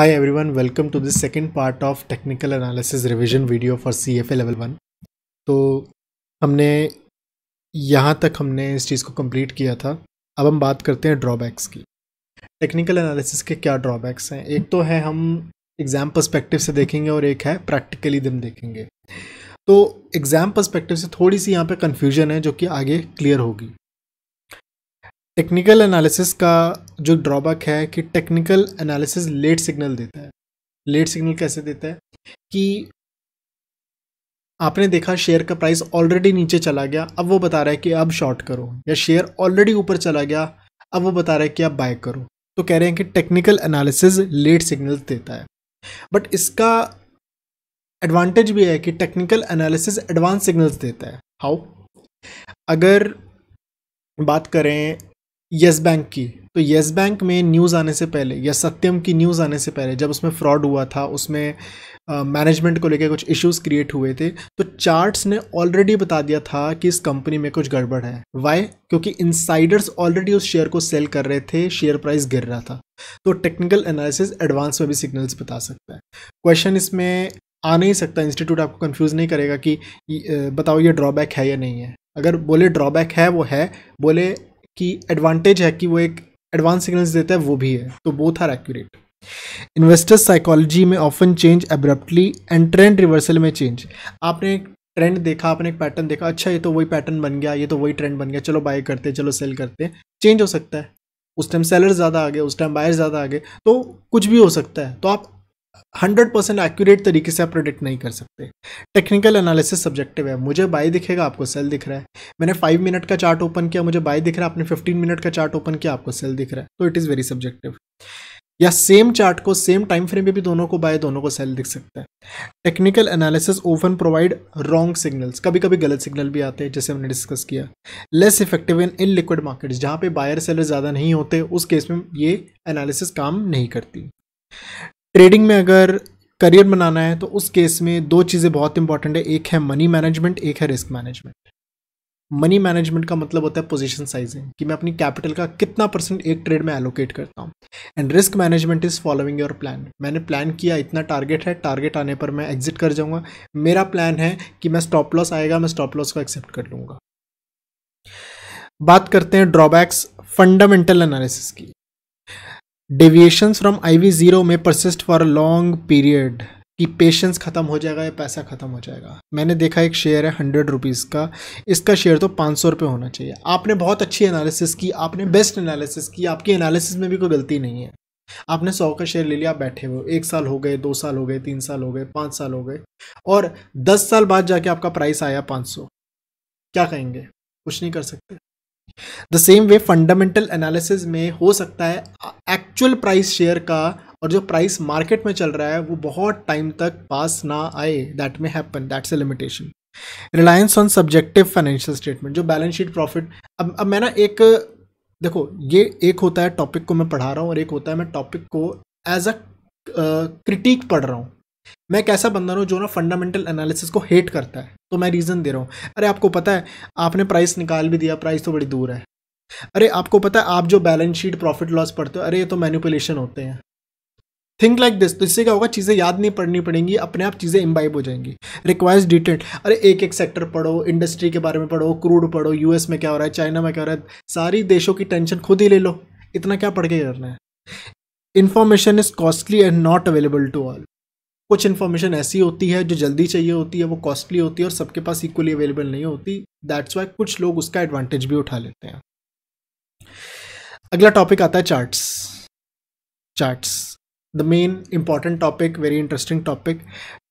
Hi everyone, welcome to the second part of technical analysis revision video for CFA level 1. तो हमने यहाँ तक हमने इस चीज़ को complete किया था अब हम बात करते हैं drawbacks की technical analysis के क्या drawbacks हैं एक तो है हम exam perspective से देखेंगे और एक है practically दिन देखेंगे तो exam perspective से थोड़ी सी यहाँ पे confusion है जो कि आगे clear होगी टेक्निकल एनालिसिस का जो ड्रॉबैक है कि टेक्निकल एनालिसिस लेट सिग्नल देता है लेट सिग्नल कैसे देता है कि आपने देखा शेयर का प्राइस ऑलरेडी नीचे चला गया अब वो बता रहा है कि अब शॉर्ट करो या शेयर ऑलरेडी ऊपर चला गया अब वो बता रहा है कि आप बाय करो तो कह रहे हैं कि टेक्निकल एनालिसिस लेट सिग्नल देता है बट इसका एडवांटेज भी है कि टेक्निकल एनालिसिस एडवांस सिग्नल्स देता है हाउ अगर बात करें येस बैंक की तो येस बैंक में न्यूज़ आने से पहले या सत्यम की न्यूज़ आने से पहले जब उसमें फ्रॉड हुआ था उसमें मैनेजमेंट को लेकर कुछ इश्यूज क्रिएट हुए थे तो चार्ट्स ने ऑलरेडी बता दिया था कि इस कंपनी में कुछ गड़बड़ है वाई क्योंकि इनसाइडर्स ऑलरेडी उस शेयर को सेल कर रहे थे शेयर प्राइस गिर रहा था तो टेक्निकल एनालिसिस एडवांस में भी सिग्नल्स बता सकता है क्वेश्चन इसमें आ नहीं सकता इंस्टीट्यूट आपको कन्फ्यूज़ नहीं करेगा कि बताओ ये ड्रॉबैक है या नहीं है अगर बोले ड्रॉबैक है वो है बोले की एडवांटेज है कि वो एक एडवांस सिग्नल्स देता है वो भी है तो both are accurate investors psychology में often change abruptly and trend reversal में चेंज आपने एक ट्रेंड देखा आपने एक पैटर्न देखा अच्छा ये तो वही पैटर्न बन गया ये तो वही ट्रेंड बन गया चलो बाय करते चलो सेल करते चेंज हो सकता है उस टाइम सेलर ज़्यादा आ गए उस टाइम बायर ज़्यादा आ गए तो कुछ भी हो सकता है तो आप हंड्रेड परसेंट एक्यूरेट तरीके से आप प्रोडिक्ट नहीं कर सकते टेक्निकल एनालिसिस सब्जेक्टिव है मुझे बाई दिखेगा आपको सेल दिख रहा है मैंने फाइव मिनट का चार्ट ओपन किया मुझे बाई दिख रहा है आपने फिफ्टीन मिनट का चार्ट ओपन किया आपको सेल दिख रहा है तो इट इज़ वेरी सब्जेक्टिव या सेम चार्ट को सेम टाइम फ्रेम पे भी दोनों को बाय दोनों को सेल दिख सकता है टेक्निकल एनालिसिस ओवन प्रोवाइड रॉन्ग सिग्नल्स कभी कभी गलत सिग्नल भी आते हैं जैसे हमने डिस्कस किया less effective in illiquid markets जहाँ पे बायर सेलर ज़्यादा नहीं होते उस केस में ये एनालिसिस काम नहीं करती ट्रेडिंग में अगर करियर बनाना है तो उस केस में दो चीज़ें बहुत इंपॉर्टेंट है एक है मनी मैनेजमेंट एक है रिस्क मैनेजमेंट मनी मैनेजमेंट का मतलब होता है पोजीशन साइजिंग कि मैं अपनी कैपिटल का कितना परसेंट एक ट्रेड में एलोकेट करता हूँ and risk management is following your plan मैंने प्लान किया इतना टारगेट है टारगेट आने पर मैं एग्जिट कर जाऊँगा मेरा प्लान है कि मैं स्टॉप लॉस आएगा मैं स्टॉप लॉस को एक्सेप्ट कर लूँगा बात करते हैं ड्रॉबैक्स फंडामेंटल एनालिसिस की डेविएशंस फ्रॉम वी जीरो में persist for a long period कि पेशेंस ख़त्म हो जाएगा या पैसा ख़त्म हो जाएगा मैंने देखा एक शेयर है हंड्रेड रुपीज़ का इसका शेयर तो पाँच सौ रुपये होना चाहिए आपने बहुत अच्छी एनालिसिस की आपने बेस्ट एनालिसिस की आपकी एनालिसिस में भी कोई गलती नहीं है आपने सौ का शेयर ले लिया बैठे हुए एक साल हो गए दो साल हो गए तीन साल हो गए पाँच साल हो गए और दस साल बाद जाके आपका प्राइस आया पाँच सौ क्या कहेंगे कुछ नहीं कर सकते the same way fundamental analysis में हो सकता है एक्चुअल प्राइस शेयर का और जो प्राइस मार्केट में चल रहा है वो बहुत टाइम तक पास ना आए that may happen that's a limitation reliance on subjective financial statement जो बैलेंस शीट प्रॉफिट अब अब मैं ना एक देखो ये एक होता है टॉपिक को मैं पढ़ा रहा हूँ और एक होता है मैं टॉपिक को एज अ क्रिटिक पढ़ रहा हूँ मैं कैसा बंदा हूँ जो ना फंडामेंटल एनालिसिस को हेट करता है तो मैं रीज़न दे रहा हूँ अरे आपको पता है आपने प्राइस निकाल भी दिया प्राइस तो बड़ी दूर है अरे आपको पता है आप जो बैलेंस शीट प्रॉफिट लॉस पढ़ते हो अरे ये तो मैनिपुलेशन होते हैं थिंक लाइक दिस तो इससे क्या होगा चीज़ें याद नहीं पढ़नी पड़ेंगी अपने आप चीज़ें इम्बाइब हो जाएंगी रिक्वायर्स डिटेल अरे एक एक सेक्टर पढ़ो इंडस्ट्री के बारे में पढ़ो क्रूड पढ़ो यूएस में क्या हो रहा है चाइना में क्या हो रहा है सारी देशों की टेंशन खुद ही ले लो इतना क्या पढ़ के करना है information is costly and not available to all कुछ इन्फॉर्मेशन ऐसी होती है जो जल्दी चाहिए होती है वो कॉस्टली होती है और सबके पास इक्वली अवेलेबल नहीं होती दैट्स वाई कुछ लोग उसका एडवांटेज भी उठा लेते हैं अगला टॉपिक आता है charts charts the main important topic very interesting topic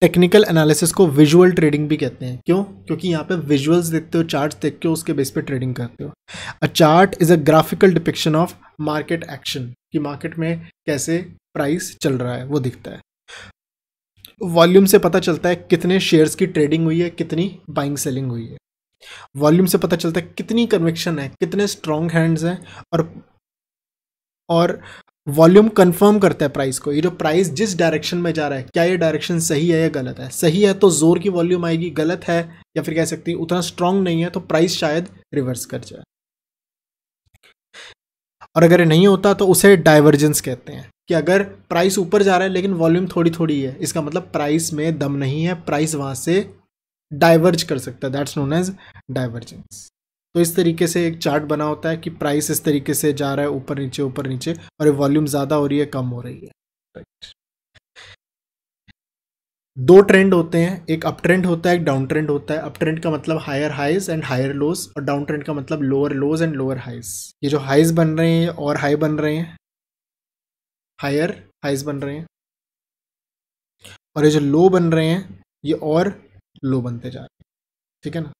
technical analysis को विजुअल ट्रेडिंग भी कहते हैं क्यों क्योंकि यहाँ पे विजुअल्स देखते हो चार्ट्स देख के उसके बेस पे ट्रेडिंग करते हो a chart is a graphical depiction of market action कि मार्केट में कैसे प्राइस चल रहा है वो दिखता है वॉल्यूम से पता चलता है कितने शेयर्स की ट्रेडिंग हुई है कितनी बाइंग सेलिंग हुई है वॉल्यूम से पता चलता है कितनी कन्विक्शन है कितने स्ट्रॉन्ग हैंड्स हैं और और वॉल्यूम कंफर्म करता है प्राइस को ये जो प्राइस जिस डायरेक्शन में जा रहा है क्या ये डायरेक्शन सही है या गलत है सही है तो ज़ोर की वॉल्यूम आएगी गलत है या फिर कह सकती है उतना स्ट्रांग नहीं है तो प्राइस शायद रिवर्स कर जाए और अगर नहीं होता तो उसे डाइवर्जेंस कहते हैं कि अगर प्राइस ऊपर जा रहा है लेकिन वॉल्यूम थोड़ी थोड़ी है इसका मतलब प्राइस में दम नहीं है प्राइस वहाँ से डाइवर्ज कर सकता है दैट्स नोन एज डाइवर्जेंस तो इस तरीके से एक चार्ट बना होता है कि प्राइस इस तरीके से जा रहा है ऊपर नीचे ऊपर नीचे और ये वॉल्यूम ज़्यादा हो रही है कम हो रही है दो ट्रेंड होते हैं एक अप ट्रेंड होता है एक डाउन ट्रेंड होता है अप ट्रेंड का मतलब higher highs and higher lows और डाउन ट्रेंड का मतलब lower lows and lower highs ये जो हाइज बन रहे हैं और हाई बन रहे हैं हायर हाइज बन रहे हैं और ये जो लो बन रहे हैं ये और लो बनते जा रहे हैं ठीक है ना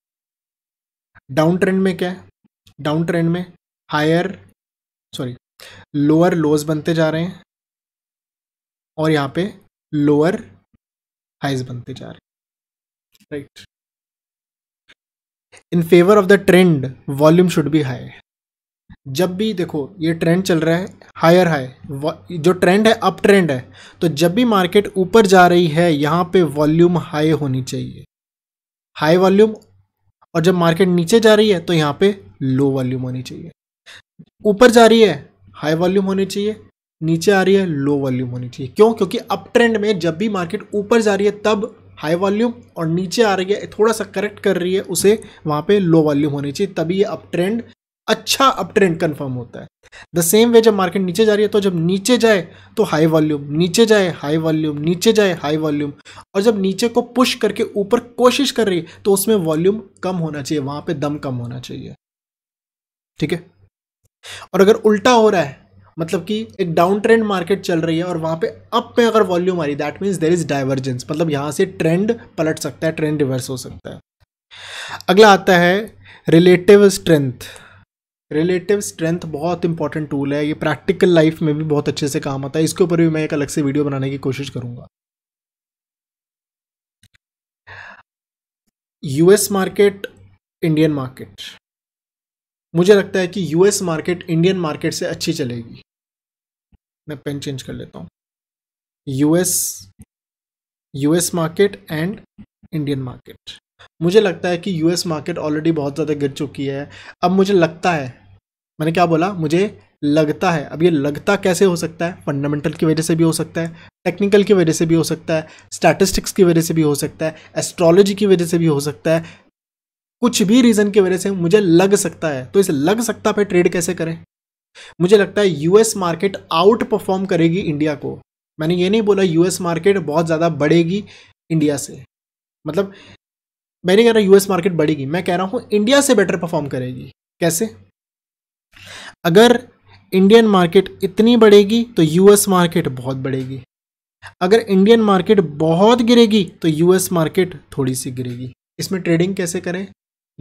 डाउन ट्रेंड में क्या है डाउन ट्रेंड में हायर सॉरी लोअर लोज बनते जा रहे हैं और यहाँ पे लोअर हाइज बनते जा रहे हैं right in favour of the trend volume should be high जब भी देखो ये ट्रेंड चल रहा है हायर हाई जो ट्रेंड है अप ट्रेंड है तो जब भी मार्केट ऊपर जा रही है यहाँ पे वॉल्यूम हाई होनी चाहिए हाई वॉल्यूम और जब मार्केट नीचे जा रही है तो यहाँ पे लो वॉल्यूम होनी चाहिए ऊपर जा रही है हाई वॉल्यूम होनी चाहिए नीचे आ रही है लो वॉल्यूम होनी चाहिए क्यों क्योंकि अप ट्रेंड में जब भी मार्केट ऊपर जा रही है तब हाई वॉल्यूम और नीचे आ रही है थोड़ा सा करेक्ट कर रही है उसे वहाँ पे लो वॉल्यूम होनी चाहिए तभी ये अप ट्रेंड अच्छा अप ट्रेंड कन्फर्म होता है द सेम वे जब मार्केट नीचे जा रही है तो जब नीचे जाए तो हाई वॉल्यूम नीचे जाए हाई वॉल्यूम नीचे जाए हाई वॉल्यूम और जब नीचे को पुश करके ऊपर कोशिश कर रही है तो उसमें वॉल्यूम कम होना चाहिए वहां पे दम कम होना चाहिए ठीक है और अगर उल्टा हो रहा है मतलब कि एक डाउन ट्रेंड मार्केट चल रही है और वहां पे अप पे अगर वॉल्यूम आ रही है that means there is divergence मतलब यहां से ट्रेंड पलट सकता है ट्रेंड रिवर्स हो सकता है अगला आता है रिलेटिव स्ट्रेंथ रिलेटिव स्ट्रेंथ बहुत इंपॉर्टेंट टूल है ये प्रैक्टिकल लाइफ में भी बहुत अच्छे से काम आता है इसके ऊपर भी मैं एक अलग से वीडियो बनाने की कोशिश करूंगा यूएस मार्केट इंडियन मार्केट मुझे लगता है कि यूएस मार्केट इंडियन मार्केट से अच्छी चलेगी मैं पेन चेंज कर लेता हूँ US US market and Indian market मुझे लगता है कि यूएस मार्केट ऑलरेडी बहुत ज़्यादा गिर चुकी है अब मुझे लगता है मैंने क्या बोला मुझे लगता है अब ये लगता कैसे हो सकता है फंडामेंटल की वजह से भी हो सकता है टेक्निकल की वजह से भी हो सकता है स्टैटिस्टिक्स की वजह से भी हो सकता है एस्ट्रोलॉजी की वजह से भी हो सकता है कुछ भी रीज़न की वजह से मुझे लग सकता है तो इस लग सकता पे ट्रेड कैसे करें मुझे लगता है यूएस मार्केट आउट परफॉर्म करेगी इंडिया को मैंने ये नहीं बोला यूएस मार्केट बहुत ज़्यादा बढ़ेगी इंडिया से मतलब मैं नहीं कह रहा यूएस मार्केट बढ़ेगी मैं कह रहा हूँ इंडिया से बेटर परफॉर्म करेगी कैसे अगर इंडियन मार्केट इतनी बढ़ेगी तो यूएस मार्केट बहुत बढ़ेगी अगर इंडियन मार्केट बहुत गिरेगी तो यूएस मार्केट थोड़ी सी गिरेगी इसमें ट्रेडिंग कैसे करें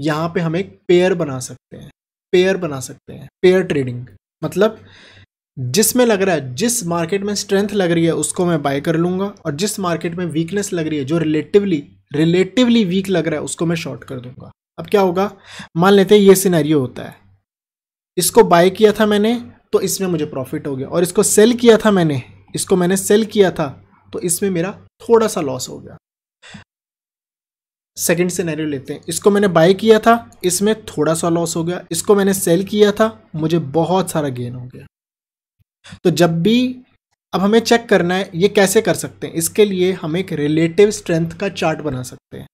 यहाँ पे हम एक पेयर बना सकते हैं पेयर बना सकते हैं पेयर ट्रेडिंग मतलब जिसमें लग रहा है जिस मार्केट में स्ट्रेंथ लग रही है उसको मैं बाय कर लूँगा और जिस मार्केट में वीकनेस लग रही है जो रिलेटिवली रिलेटिवली वीक लग रहा है उसको मैं शॉर्ट कर दूंगा अब क्या होगा मान लेते हैं ये सिनेरियो होता है इसको बाय किया था मैंने तो इसमें मुझे प्रॉफिट हो गया और इसको सेल किया था मैंने इसको मैंने सेल किया था तो इसमें मेरा थोड़ा सा लॉस हो गया सेकंड सिनेरियो लेते हैं इसको मैंने बाय किया था इसमें थोड़ा सा लॉस हो गया इसको मैंने सेल किया था मुझे बहुत सारा गेन हो गया तो जब भी अब हमें चेक करना है ये कैसे कर सकते हैं इसके लिए हम एक रिलेटिव स्ट्रेंथ का चार्ट बना सकते हैं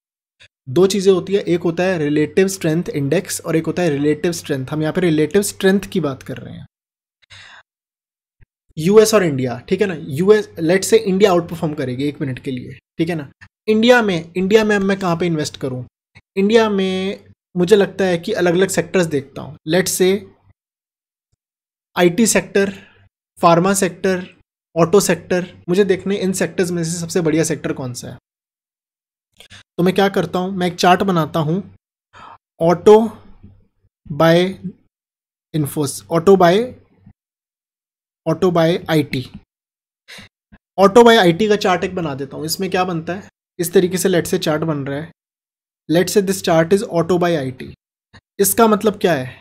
दो चीज़ें होती है एक होता है रिलेटिव स्ट्रेंथ इंडेक्स और एक होता है रिलेटिव स्ट्रेंथ हम यहाँ पे रिलेटिव स्ट्रेंथ की बात कर रहे हैं यूएस और इंडिया ठीक है ना US let's say India outperform करेगी एक मिनट के लिए ठीक है ना इंडिया में इंडिया में मैं कहाँ पे इन्वेस्ट करूँ इंडिया में मुझे लगता है कि अलग अलग सेक्टर्स देखता हूँ let's say IT sector pharma sector auto sector मुझे देखने इन सेक्टर्स में से सबसे बढ़िया सेक्टर कौन सा है तो मैं क्या करता हूँ मैं एक चार्ट बनाता हूँ ऑटो बाय इन्फोस auto by auto by IT auto by IT का चार्ट एक बना देता हूँ इसमें क्या बनता है इस तरीके से लेट से चार्ट बन रहा है let's say this chart is auto by IT इसका मतलब क्या है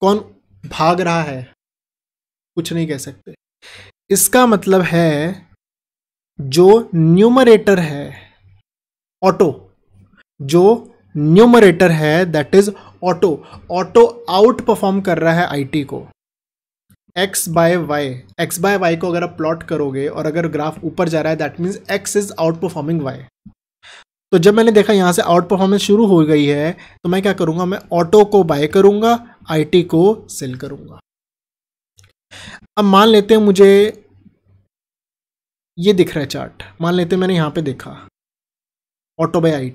कौन भाग रहा है कुछ नहीं कह सकते इसका मतलब है जो न्यूमरेटर है ऑटो जो न्यूमरेटर है that is auto auto outperform कर रहा है आईटी को X by Y X by Y को अगर आप प्लॉट करोगे और अगर ग्राफ ऊपर जा रहा है that means X is outperforming Y तो जब मैंने देखा यहाँ से आउट परफॉर्मेंस शुरू हो गई है तो मैं क्या करूँगा मैं ऑटो को बाय करूँगा आई को सेल करूँगा अब मान लेते हैं मुझे ये दिख रहा है चार्ट मान लेते हैं मैंने यहाँ पे देखा ऑटो बाई आई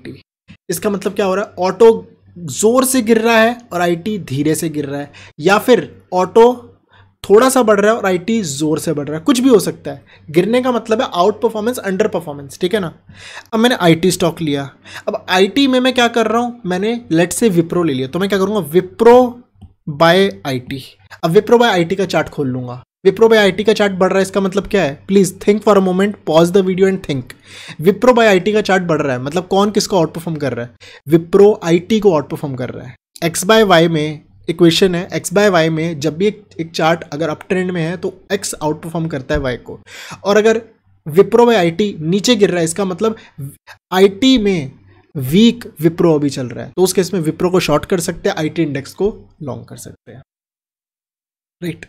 इसका मतलब क्या हो रहा है ऑटो जोर से गिर रहा है और आईटी धीरे से गिर रहा है या फिर ऑटो थोड़ा सा बढ़ रहा है और आईटी जोर से बढ़ रहा है कुछ भी हो सकता है गिरने का मतलब है आउट परफॉर्मेंस अंडर परफॉर्मेंस ठीक है ना अब मैंने आईटी स्टॉक लिया अब आईटी में मैं क्या कर रहा हूँ मैंने लेट से विप्रो ले लिया तो मैं क्या करूँगा विप्रो बाय आईटी अब विप्रो बाय आईटी का चार्ट खोल लूँगा विप्रो बाय आईटी का चार्ट बढ़ रहा है इसका मतलब क्या है please think for a moment pause the video and think Wipro by IT का चार्ट बढ़ रहा है मतलब कौन किसको आउट परफॉर्म कर रहा है विप्रो आईटी को आउट परफॉर्म कर रहा है एक्स बाय वाई में इक्वेशन है एक्स बाय वाई में जब भी एक, एक चार्ट अगर अप ट्रेंड में है तो एक्स आउट परफॉर्म करता है वाई को और अगर विप्रो बाय आईटी नीचे गिर रहा है इसका मतलब आईटी में वीक विप्रो अभी चल रहा है तो उस केस में विप्रो को शॉर्ट कर सकते हैं आईटी इंडेक्स को लॉन्ग कर सकते हैं right right.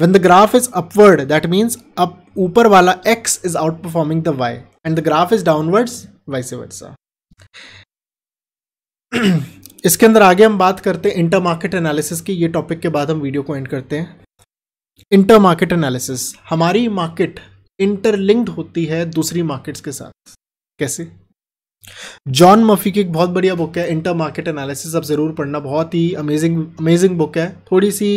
When the graph is upward, that means up upar wala x is outperforming the y and the graph is downwards, vice versa. इसके अंदर आगे हम बात करते हैं इंटर मार्केट एनालिसिस की ये टॉपिक के बाद हम वीडियो को एंड करते हैं इंटर मार्केट एनालिसिस हमारी मार्केट इंटरलिंक्ड होती है दूसरी मार्केट्स के साथ कैसे जॉन मफी की एक बहुत बढ़िया बुक है इंटर मार्केट एनालिसिस अब ज़रूर पढ़ना बहुत ही अमेजिंग अमेजिंग बुक है थोड़ी सी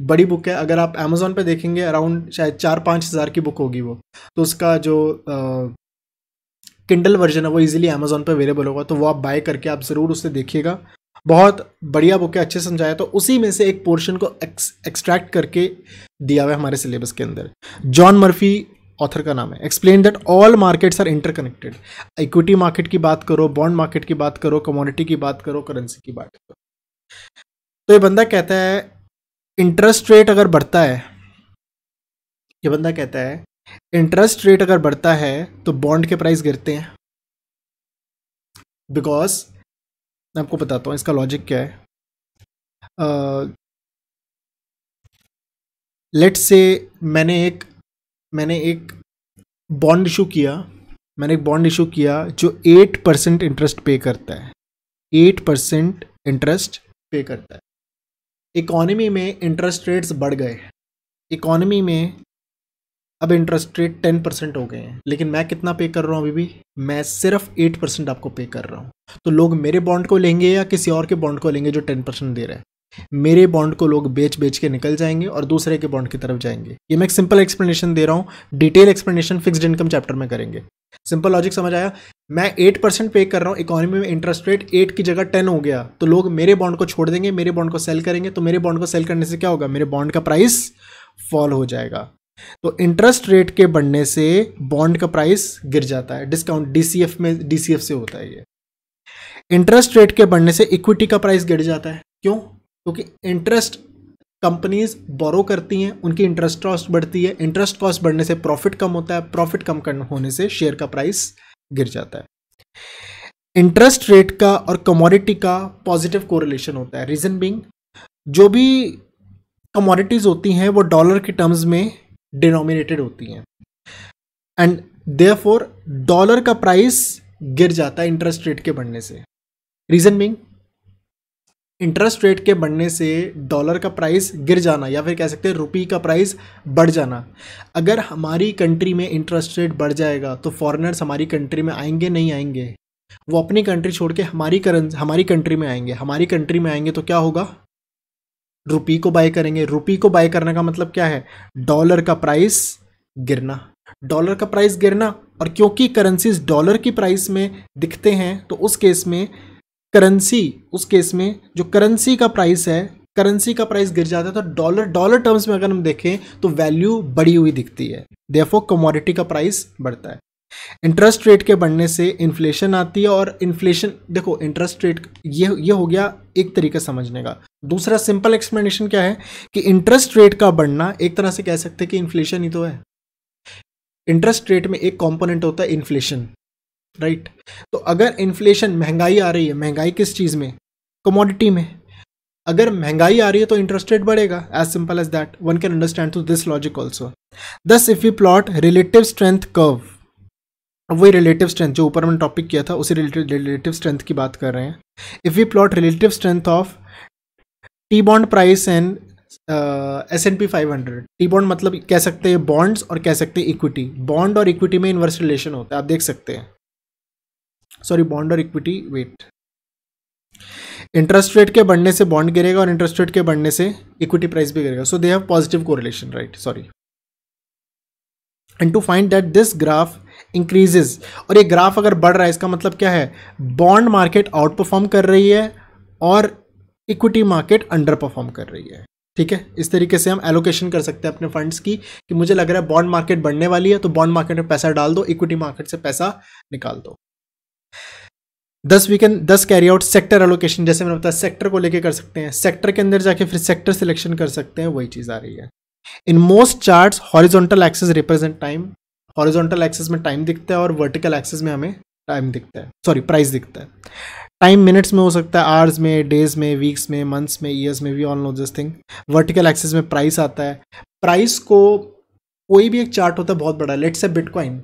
बड़ी बुक है अगर आप अमेजोन पे देखेंगे अराउंड शायद चार पाँच हज़ार की बुक होगी वो तो उसका जो किंडल वर्जन है वो इजीली अमेजोन पे अवेलेबल होगा तो वो आप बाय करके आप ज़रूर उसे देखिएगा बहुत बढ़िया बुक है अच्छे समझाया तो उसी में से एक पोर्शन को एक्स, एक्सट्रैक्ट करके दिया हुआ है हमारे सिलेबस के अंदर जॉन मर्फी ऑथर का नाम है explain that all markets are interconnected equity market की बात करो बॉन्ड मार्केट की बात करो कमोडिटी की बात करो करेंसी की बात करो तो ये बंदा कहता है इंटरेस्ट रेट अगर बढ़ता है ये बंदा कहता है इंटरेस्ट रेट अगर बढ़ता है तो बॉन्ड के प्राइस गिरते हैं बिकॉज मैं आपको बताता हूँ इसका लॉजिक क्या है लेट से मैंने एक मैंने एक बॉन्ड इशू किया मैंने एक बॉन्ड इशू किया जो एट परसेंट इंटरेस्ट पे करता है एट परसेंट इंटरेस्ट पे करता है इकॉनमी में इंटरेस्ट रेट्स बढ़ गए इकॉनमी में अब इंटरेस्ट रेट टेन परसेंट हो गए हैं लेकिन मैं कितना पे कर रहा हूँ अभी भी मैं सिर्फ एट परसेंट आपको पे कर रहा हूँ तो लोग मेरे बॉन्ड को लेंगे या किसी और के बॉन्ड को लेंगे जो टेन परसेंट दे रहे हैं मेरे बॉन्ड को लोग बेच बेच के निकल जाएंगे और दूसरे के बॉन्ड की तरफ जाएंगे ये मैं एक सिंपल एक्सप्लेनेशन दे रहा हूँ detail explanation fixed income chapter में करेंगे सिंपल लॉजिक समझ आया मैं एट परसेंट पे कर रहा हूँ इकोनॉमी में इंटरेस्ट रेट एट की जगह टेन हो गया तो लोग मेरे बॉन्ड को छोड़ देंगे मेरे बॉन्ड को सेल करेंगे तो मेरे बॉन्ड को सेल करने से क्या होगा मेरे बॉन्ड का प्राइस फॉल हो जाएगा तो इंटरेस्ट रेट के बढ़ने से बॉन्ड का प्राइस गिर जाता है डिस्काउंट डीसीएफ में डीसीएफ से होता है ये इंटरेस्ट रेट के बढ़ने से इक्विटी का प्राइस गिर जाता है क्यों क्योंकि इंटरेस्ट कंपनीज बोरो करती हैं उनकी इंटरेस्ट कॉस्ट बढ़ती है इंटरेस्ट कॉस्ट बढ़ने से प्रॉफिट कम होता है प्रॉफिट कम होने से शेयर का प्राइस गिर जाता है इंटरेस्ट रेट का और कमोडिटी का पॉजिटिव कोरिलेशन होता है रीज़न बिंग जो भी कमोडिटीज़ होती हैं वो डॉलर के टर्म्स में डिनोमिनेटेड होती हैं एंड देयरफॉर डॉलर का प्राइस गिर जाता है इंटरेस्ट रेट के बढ़ने से रीज़न बिंग इंटरेस्ट रेट के बढ़ने से डॉलर का प्राइस गिर जाना या फिर कह सकते हैं रुपी का प्राइस बढ़ जाना अगर हमारी कंट्री में इंटरेस्ट रेट बढ़ जाएगा तो फॉरेनर्स हमारी कंट्री में आएंगे नहीं आएंगे वो अपनी कंट्री छोड़ के हमारी करं हमारी कंट्री में आएंगे हमारी कंट्री में आएंगे तो क्या होगा रुपी को बाय करेंगे रुपी को बाय करने का मतलब क्या है डॉलर का प्राइस गिरना डॉलर का प्राइस गिरना और क्योंकि करेंसीज डॉलर की प्राइस में दिखते हैं तो उस केस में करेंसी उस केस में जो करेंसी का प्राइस है करेंसी का प्राइस गिर जाता है तो डॉलर डॉलर टर्म्स में अगर हम देखें तो वैल्यू बढ़ी हुई दिखती है देफो कमोडिटी का प्राइस बढ़ता है इंटरेस्ट रेट के बढ़ने से इन्फ्लेशन आती है और इन्फ्लेशन देखो इंटरेस्ट रेट ये ये हो गया एक तरीका समझने का दूसरा सिंपल एक्सप्लेनेशन क्या है कि इंटरेस्ट रेट का बढ़ना एक तरह से कह सकते हैं कि इन्फ्लेशन ही तो है इंटरेस्ट रेट में एक कंपोनेंट होता है इन्फ्लेशन राइट तो अगर इन्फ्लेशन महंगाई आ रही है महंगाई किस चीज़ में कमोडिटी में अगर महंगाई आ रही है तो इंटरेस्ट रेट बढ़ेगा as simple as that one can understand to this logic also thus if you plot relative strength curve अब वही रिलेटिव स्ट्रेंथ जो ऊपर मैंने टॉपिक किया था उसी रिलेटिव स्ट्रेंथ की बात कर रहे हैं if you plot relative strength of T bond price and S and P five hundred T bond मतलब कह सकते हैं बॉन्ड्स और कह सकते हैं इक्विटी बॉन्ड और इक्विटी में इन्वर्स रिलेशन होता है आप देख सकते हैं सॉरी बॉन्ड और इक्विटी वेट इंटरेस्ट रेट के बढ़ने से बॉन्ड गिरेगा और इंटरेस्ट रेट के बढ़ने से इक्विटी प्राइस भी गिरेगा so they have positive correlation right sorry and to find that this graph increases और ये ग्राफ अगर बढ़ रहा है इसका मतलब क्या है बॉन्ड मार्केट आउट परफॉर्म कर रही है और इक्विटी मार्केट अंडर परफॉर्म कर रही है ठीक है इस तरीके से हम एलोकेशन कर सकते हैं अपने फंड्स की कि मुझे लग रहा है बॉन्ड मार्केट बढ़ने वाली है तो बॉन्ड मार्केट में पैसा डाल दो इक्विटी मार्केट से पैसा निकाल दो thus we can thus carry out sector allocation जैसे मैंने बताया सेक्टर को लेके कर सकते हैं सेक्टर के अंदर जाके फिर सेक्टर सिलेक्शन कर सकते हैं वही चीज़ आ रही है in most charts horizontal axis represent time horizontal axis में टाइम दिखता है और वर्टिकल एक्सेस में हमें टाइम दिखता है सॉरी प्राइस दिखता है टाइम मिनट्स में हो सकता है आवर्स में डेज में वीक्स में मंथ्स में ईयर्स में we all know this thing vertical axis में प्राइस आता है प्राइस को कोई भी एक चार्ट होता है बहुत बड़ा लेट्स से बिटकॉइन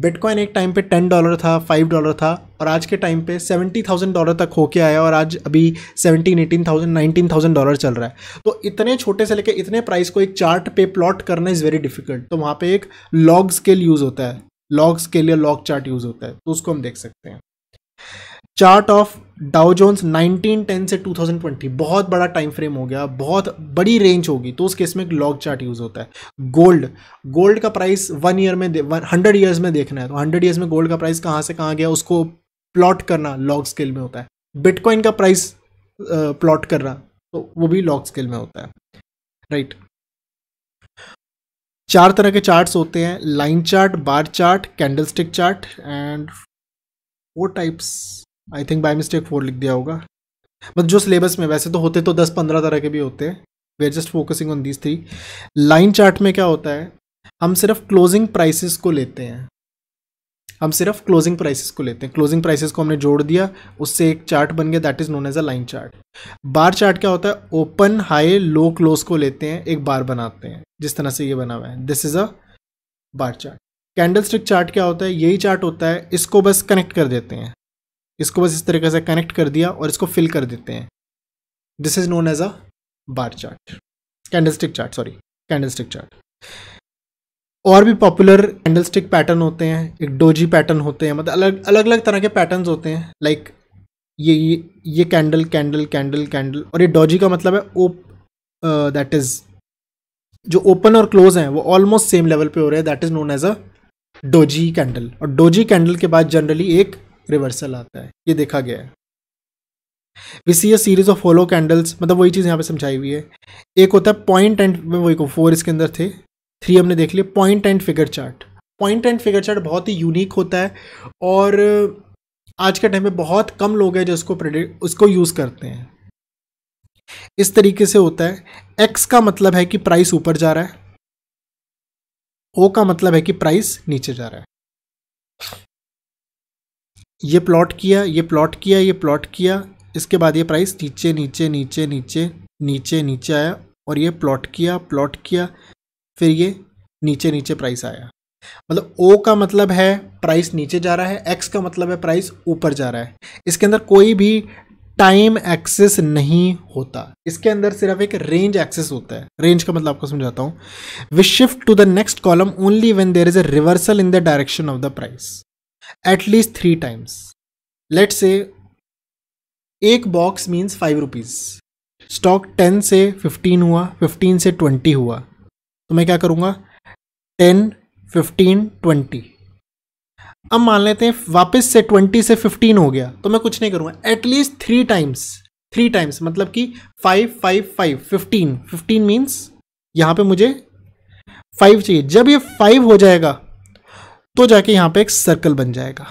बिटकॉइन एक टाइम पे टेन डॉलर था फाइव डॉलर था और आज के टाइम पे सेवेंटी थाउजेंड डॉलर तक होके आया और आज अभी seventeen eighteen thousand nineteen thousand dollar चल रहा है तो इतने छोटे से लेके इतने प्राइस को एक चार्ट पे प्लॉट करना इज़ वेरी डिफिकल्ट तो वहाँ पे एक लॉग स्केल यूज़ होता है लॉग स्केल या लॉग चार्ट यूज़ होता है तो उसको हम देख सकते हैं चार्ट ऑफ डाउ नाइनटीन 1910 से 2020 बहुत बड़ा टाइम फ्रेम हो गया बहुत बड़ी रेंज होगी तो उस केस में एक लॉग चार्ट यूज़ होता है गोल्ड गोल्ड का प्राइस वन ईयर में हंड्रेड ईयर्स में देखना है तो हंड्रेड ईयर्स में गोल्ड का प्राइस कहाँ से कहाँ गया उसको प्लॉट करना लॉग स्केल में होता है बिटकॉइन का प्राइस प्लॉट करना तो वो भी लॉग स्केल में होता है राइट right. चार तरह के चार्ट्स होते हैं line chart bar chart candlestick chart and four types I think by mistake four लिख दिया होगा बस जो सिलेबस में वैसे तो होते तो दस पंद्रह तरह के भी होते हैं we are just focusing on these three line chart में क्या होता है हम सिर्फ क्लोजिंग प्राइसेस को लेते हैं हम सिर्फ क्लोजिंग प्राइसेस को लेते हैं क्लोजिंग प्राइसेस को हमने जोड़ दिया उससे एक चार्ट बन गया that is known as a line chart bar chart क्या होता है ओपन हाई लो क्लोज को लेते हैं एक बार बनाते हैं जिस तरह से ये बना हुआ है this is a bar chart candlestick chart क्या होता है यही चार्ट होता है इसको बस कनेक्ट कर देते हैं इसको बस इस तरीके से कनेक्ट कर दिया और इसको फिल कर देते हैं this is known as a bar chart candlestick chart sorry candlestick chart और भी पॉपुलर कैंडल स्टिक पैटर्न होते हैं एक डोजी पैटर्न होते हैं मतलब अलग अलग अलग तरह के पैटर्न होते हैं लाइक like, ये ये ये कैंडल कैंडल कैंडल कैंडल और ये डोजी का मतलब है ओप दैट इज़ जो ओपन और क्लोज हैं वो ऑलमोस्ट सेम लेवल पे हो रहे हैं that is known as a doji candle और डोजी कैंडल के बाद जनरली एक रिवर्सल आता है ये देखा गया है we see a series of hollow candles मतलब वही चीज़ यहाँ पे समझाई हुई है एक होता है पॉइंट एंड वही को फोर इसके अंदर थे थ्री हमने देख लिया point and figure chart point and figure chart बहुत ही यूनिक होता है और आज के टाइम में बहुत कम लोग हैं जो उसको प्रेडिक्ट उसको यूज़ करते हैं इस तरीके से होता है एक्स का मतलब है कि प्राइस ऊपर जा रहा है ओ का मतलब है कि प्राइस नीचे जा रहा है ये प्लॉट किया ये प्लॉट किया ये प्लॉट किया इसके बाद ये प्राइस नीचे नीचे नीचे नीचे नीचे नीचे आया और ये प्लॉट किया प्लॉट किया फिर ये नीचे नीचे प्राइस आया मतलब ओ का मतलब है प्राइस नीचे जा रहा है एक्स का मतलब है प्राइस ऊपर जा रहा है इसके अंदर कोई भी टाइम एक्सेस नहीं होता इसके अंदर सिर्फ एक रेंज एक्सेस होता है रेंज का मतलब आपको समझाता हूँ we shift to the next column only when there is a reversal in the direction of the price at least three times let's say एक box means five rupees stock ten से fifteen हुआ fifteen से twenty हुआ तो मैं क्या करूँगा ten fifteen twenty अब मान लेते हैं वापस से ट्वेंटी से फिफ्टीन हो गया तो मैं कुछ नहीं करूँगा at least three times three times मतलब कि five five five fifteen fifteen means यहाँ पे मुझे फाइव चाहिए जब ये फाइव हो जाएगा तो जाके यहाँ पे एक सर्कल बन जाएगा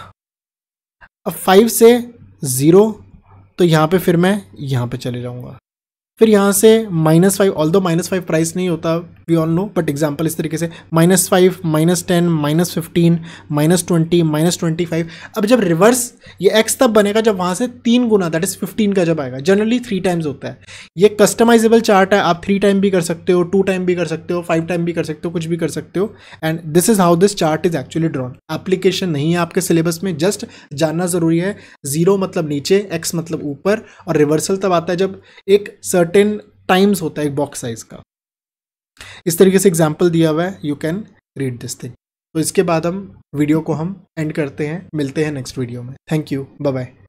अब फाइव से ज़ीरो तो यहाँ पे फिर मैं यहाँ पे चले जाऊँगा फिर यहाँ से minus five although minus five price नहीं होता we all know but example इस तरीके से minus five minus ten minus fifteen minus twenty minus twenty five अब जब रिवर्स ये एक्स तब बनेगा जब वहाँ से तीन गुना दैट इज़ फिफ्टीन का जब आएगा जनरली थ्री टाइम्स होता है ये कस्टमाइजेबल चार्ट है आप थ्री टाइम भी कर सकते हो टू टाइम भी कर सकते हो फाइव टाइम भी कर सकते हो कुछ भी कर सकते हो and this is how this chart is actually drawn application नहीं है आपके सिलेबस में जस्ट जानना ज़रूरी है जीरो मतलब नीचे एक्स मतलब ऊपर और रिवर्सल तब आता है जब एक सर्ट सर्टेन टाइम्स होता है एक बॉक्स साइज का इस तरीके से एग्जाम्पल दिया हुआ है you can read this thing तो इसके बाद हम वीडियो को हम एंड करते हैं मिलते हैं नेक्स्ट वीडियो में थैंक यू बाय बाय